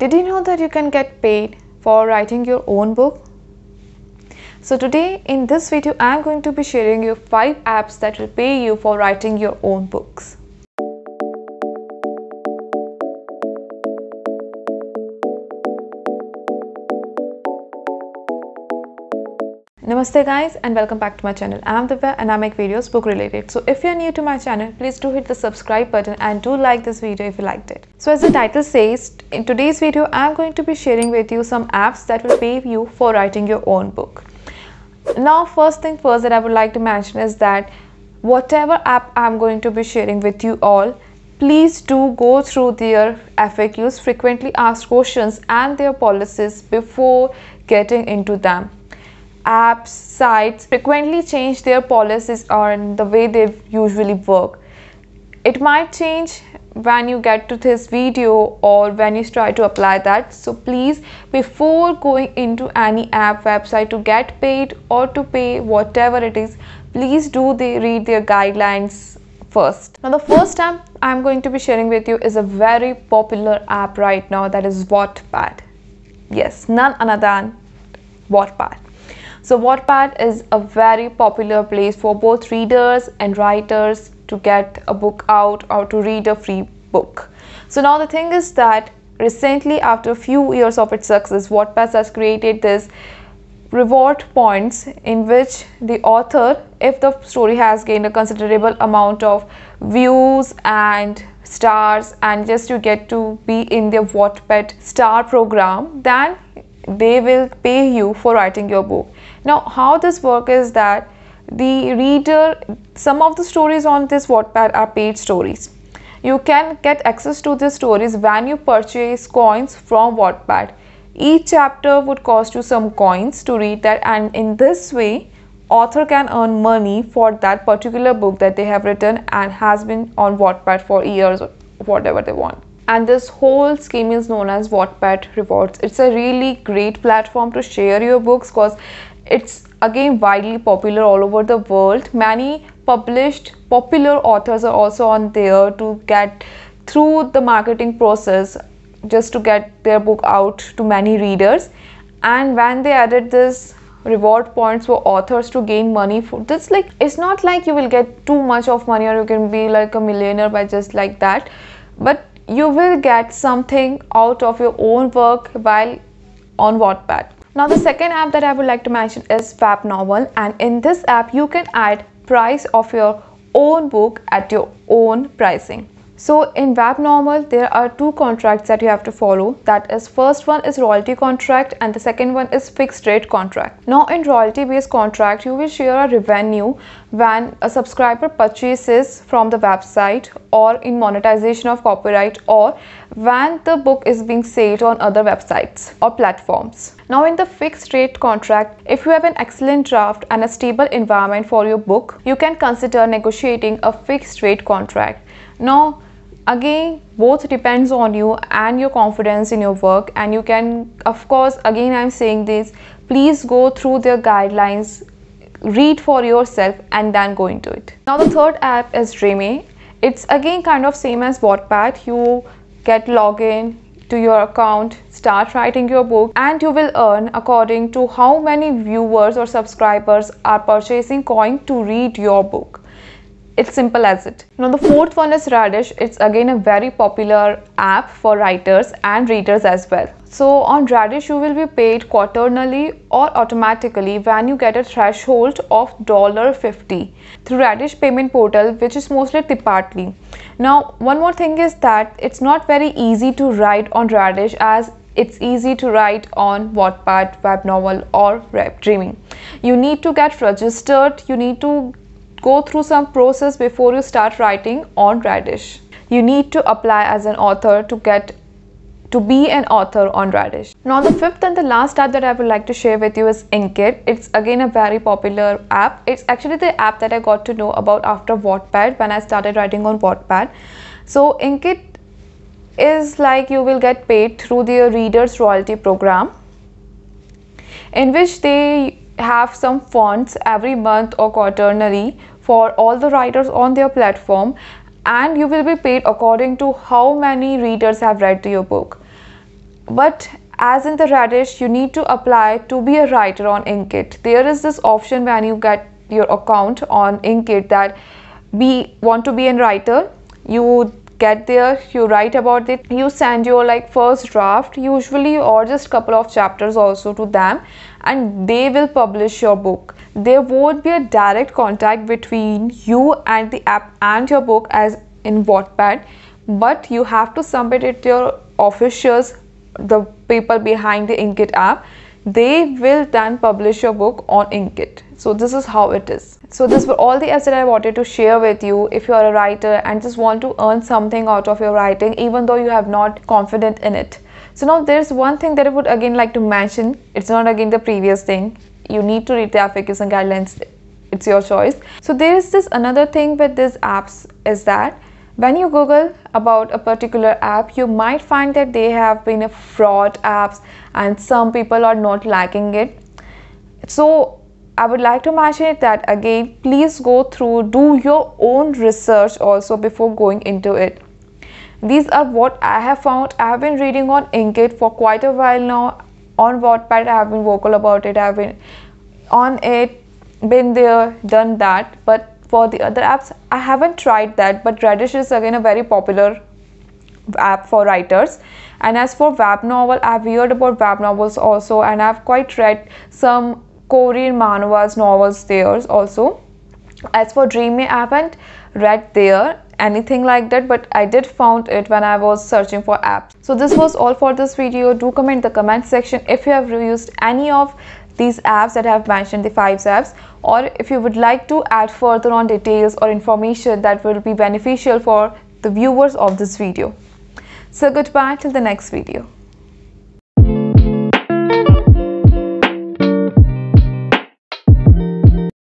Did you know that you can get paid for writing your own book? So today in this video, I'm going to be sharing you 5 apps that will pay you for writing your own books. Namaste guys and welcome back to my channel. I am Divya and I make videos book related. So if you are new to my channel, please do hit the subscribe button and do like this video if you liked it. So as the title says, in today's video, I'm going to be sharing with you some apps that will pave you for writing your own book. Now, first thing first that I would like to mention is that whatever app I'm going to be sharing with you all, please do go through their FAQs, frequently asked questions and their policies before getting into them. Apps, sites frequently change their policies on the way they usually work it might change when you get to this video or when you try to apply that so please before going into any app website to get paid or to pay whatever it is please do they read their guidelines first now the first app i'm going to be sharing with you is a very popular app right now that is wattpad yes none other than wattpad so Wattpad is a very popular place for both readers and writers to get a book out or to read a free book. So now the thing is that recently after a few years of its success, Wattpad has created this reward points in which the author if the story has gained a considerable amount of views and stars and just to get to be in the Wattpad star program then they will pay you for writing your book now how this work is that the reader some of the stories on this Wattpad are paid stories you can get access to these stories when you purchase coins from Wattpad each chapter would cost you some coins to read that and in this way author can earn money for that particular book that they have written and has been on Wattpad for years or whatever they want and this whole scheme is known as Wattpad Rewards. It's a really great platform to share your books because it's again widely popular all over the world. Many published popular authors are also on there to get through the marketing process just to get their book out to many readers. And when they added this reward points for authors to gain money for this like it's not like you will get too much of money or you can be like a millionaire by just like that but you will get something out of your own work while on Wattpad. Now the second app that I would like to mention is Fab Novel and in this app you can add price of your own book at your own pricing. So in VAP normal, there are two contracts that you have to follow. That is first one is royalty contract and the second one is fixed rate contract. Now in royalty based contract, you will share a revenue when a subscriber purchases from the website or in monetization of copyright or when the book is being sold on other websites or platforms. Now in the fixed rate contract, if you have an excellent draft and a stable environment for your book, you can consider negotiating a fixed rate contract. Now again both depends on you and your confidence in your work and you can of course again i'm saying this please go through their guidelines read for yourself and then go into it now the third app is dreamy it's again kind of same as wattpad you get login to your account start writing your book and you will earn according to how many viewers or subscribers are purchasing coin to read your book it's simple as it. Now the fourth one is Radish. It's again a very popular app for writers and readers as well. So on Radish, you will be paid quarterly or automatically when you get a threshold of 50 through Radish payment portal, which is mostly Tipatli. Now, one more thing is that it's not very easy to write on Radish as it's easy to write on Wattpad, web novel or web dreaming. You need to get registered, you need to go through some process before you start writing on Radish. You need to apply as an author to get to be an author on Radish. Now the fifth and the last app that I would like to share with you is Inkit. It's again a very popular app. It's actually the app that I got to know about after Wattpad when I started writing on Wattpad. So Inkit is like you will get paid through the readers royalty program in which they have some fonts every month or quaternary for all the writers on their platform and you will be paid according to how many readers have read to your book. But as in the Radish, you need to apply to be a writer on Inkit. There is this option when you get your account on Inkit that be want to be a writer, you get there you write about it you send your like first draft usually or just couple of chapters also to them and they will publish your book there won't be a direct contact between you and the app and your book as in wattpad but you have to submit it to your officials the people behind the inkit app they will then publish your book on Inkit. So this is how it is. So this were all the apps that I wanted to share with you. If you are a writer and just want to earn something out of your writing, even though you have not confident in it. So now there's one thing that I would again like to mention. It's not again the previous thing. You need to read the application guidelines. It's your choice. So there is this another thing with these apps is that when you Google about a particular app, you might find that they have been fraud apps and some people are not liking it. So I would like to mention that again, please go through, do your own research also before going into it. These are what I have found. I have been reading on Inkit for quite a while now. On Wattpad, I have been vocal about it. I have been on it, been there, done that. But for the other apps i haven't tried that but radish is again a very popular app for writers and as for web novel i've heard about web novels also and i've quite read some korean manhwas novels there also as for dreamy i haven't read there anything like that but i did found it when i was searching for apps so this was all for this video do comment the comment section if you have used any of these apps that I have mentioned, the five apps, or if you would like to add further on details or information that will be beneficial for the viewers of this video. So goodbye till the next video.